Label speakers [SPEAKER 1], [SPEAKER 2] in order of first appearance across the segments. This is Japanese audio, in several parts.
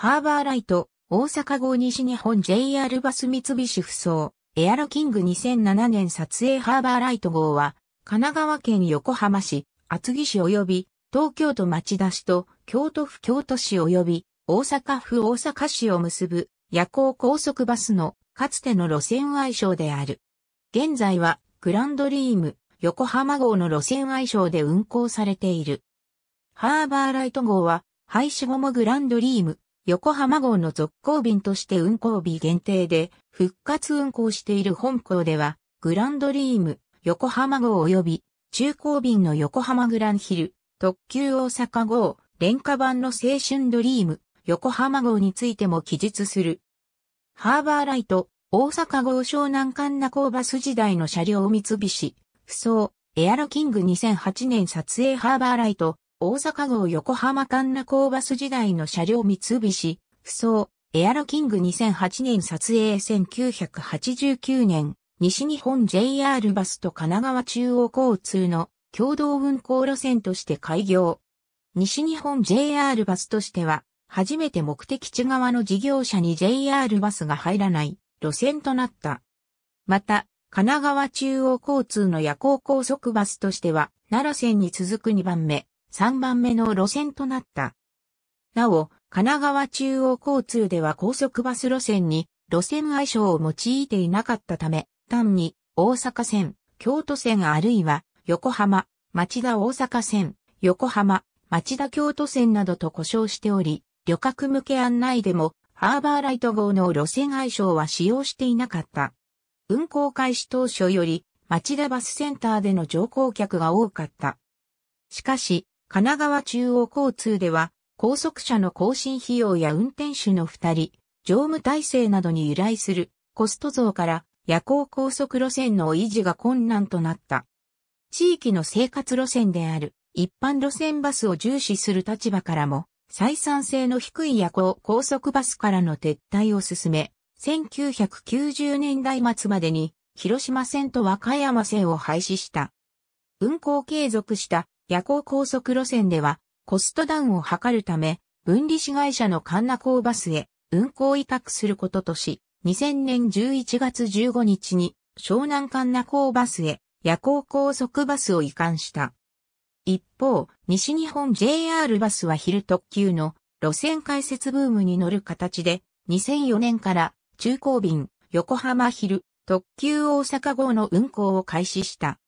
[SPEAKER 1] ハーバーライト、大阪号西日本 JR バス三菱不装、エアロキング2007年撮影ハーバーライト号は、神奈川県横浜市、厚木市及び、東京都町田市と、京都府京都市及び、大阪府大阪市を結ぶ、夜行高速バスの、かつての路線愛称である。現在は、グランドリーム、横浜号の路線愛称で運行されている。ハーバーライト号は、廃止後もグランドリーム、横浜号の続行便として運行日限定で復活運行している本校では、グランドリーム、横浜号及び中高便の横浜グランヒル、特急大阪号、廉価版の青春ドリーム、横浜号についても記述する。ハーバーライト、大阪号湘南環那ーバス時代の車両三菱、不走、エアロキング2008年撮影ハーバーライト、大阪号横浜間那港バス時代の車両三菱、不走、エアロキング2008年撮影1989年、西日本 JR バスと神奈川中央交通の共同運行路線として開業。西日本 JR バスとしては、初めて目的地側の事業者に JR バスが入らない路線となった。また、神奈川中央交通の夜行高速バスとしては、奈良線に続く2番目。3番目の路線となった。なお、神奈川中央交通では高速バス路線に路線愛称を用いていなかったため、単に大阪線、京都線あるいは横浜、町田大阪線、横浜、町田京都線などと呼称しており、旅客向け案内でもハーバーライト号の路線愛称は使用していなかった。運行開始当初より町田バスセンターでの乗降客が多かった。しかし、神奈川中央交通では、高速車の更新費用や運転手の二人、乗務体制などに由来するコスト増から夜行高速路線の維持が困難となった。地域の生活路線である一般路線バスを重視する立場からも、採算性の低い夜行高速バスからの撤退を進め、1990年代末までに広島線と和歌山線を廃止した。運行継続した夜行高速路線では、コストダウンを図るため、分離子会社の神奈港バスへ運行委託することとし、2000年11月15日に湘南神奈港バスへ夜行高速バスを移管した。一方、西日本 JR バスは昼特急の路線開設ブームに乗る形で、2004年から中高便、横浜昼、特急大阪号の運行を開始した。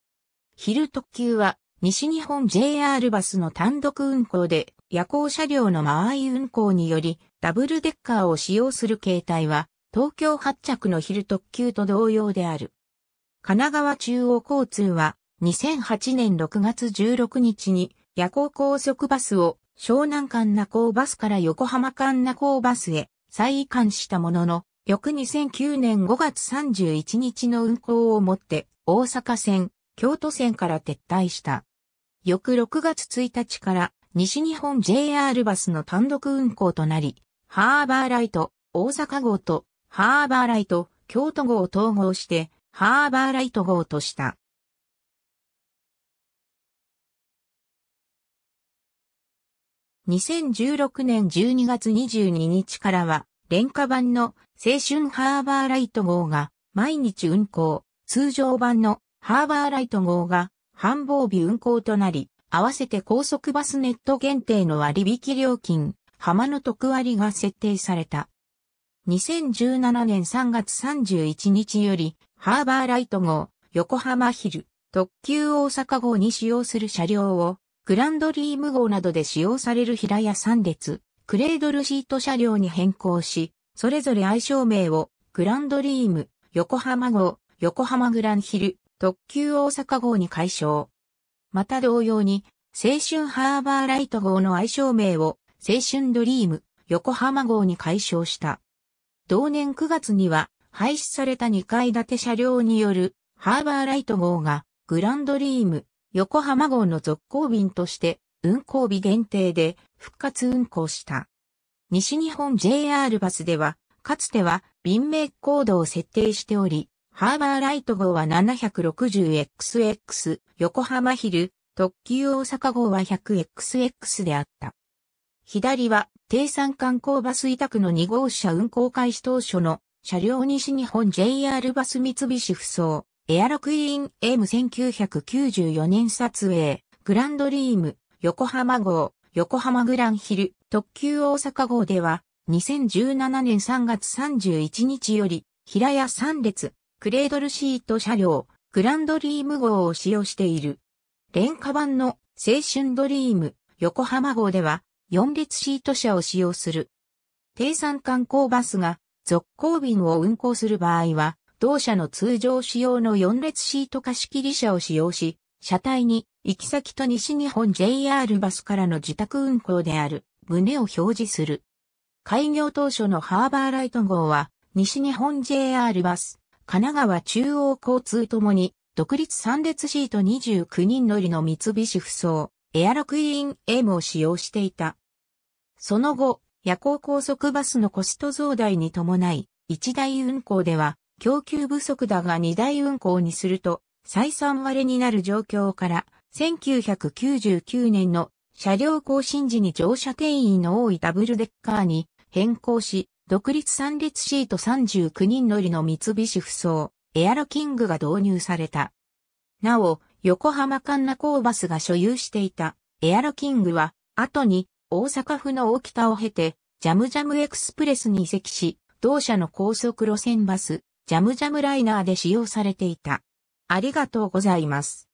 [SPEAKER 1] 昼特急は西日本 JR バスの単独運行で、夜行車両の間合い運行により、ダブルデッカーを使用する形態は、東京発着の昼特急と同様である。神奈川中央交通は、2008年6月16日に、夜行高速バスを、湘南間那港バスから横浜間那港バスへ、再移管したものの、翌2009年5月31日の運行をもって、大阪線、京都線から撤退した。翌6月1日から西日本 JR バスの単独運行となり、ハーバーライト、大阪号とハーバーライト、京都号を統合して、ハーバーライト号とした。2016年12月22日からは、廉価版の青春ハーバーライト号が毎日運行、通常版のハーバーライト号が繁忙日運行となり、合わせて高速バスネット限定の割引料金、浜の特割が設定された。2017年3月31日より、ハーバーライト号、横浜ヒル、特急大阪号に使用する車両を、グランドリーム号などで使用される平屋3列、クレードルシート車両に変更し、それぞれ愛称名を、グランドリーム、横浜号、横浜グランヒル、特急大阪号に改称。また同様に、青春ハーバーライト号の愛称名を青春ドリーム横浜号に改称した。同年9月には廃止された2階建て車両によるハーバーライト号がグランドリーム横浜号の続行便として運行日限定で復活運行した。西日本 JR バスでは、かつては便名コードを設定しており、ハーバーライト号は 760XX、横浜ヒル、特急大阪号は 100XX であった。左は、低山観光バス委託の2号車運行開始当初の車両西日本 JR バス三菱不装、エアロクイーン M1994 年撮影、グランドリーム、横浜号、横浜グランヒル、特急大阪号では、2017年3月31日より、平屋3列、クレードルシート車両、グランドリーム号を使用している。廉価版の青春ドリーム、横浜号では、4列シート車を使用する。低山観光バスが、続行便を運行する場合は、同社の通常使用の4列シート貸切車を使用し、車体に行き先と西日本 JR バスからの自宅運行である旨を表示する。開業当初のハーバーライト号は西日本 JR バス、神奈川中央交通ともに、独立3列シート29人乗りの三菱不走、エアロクイーン M を使用していた。その後、夜行高速バスのコスト増大に伴い、1台運行では、供給不足だが2台運行にすると、再三割れになる状況から、1999年の車両更新時に乗車定員の多いダブルデッカーに変更し、独立参列シート39人乗りの三菱不走、エアロキングが導入された。なお、横浜環那ーバスが所有していたエアロキングは、後に大阪府の大北を経て、ジャムジャムエクスプレスに移籍し、同社の高速路線バス、ジャムジャムライナーで使用されていた。ありがとうございます。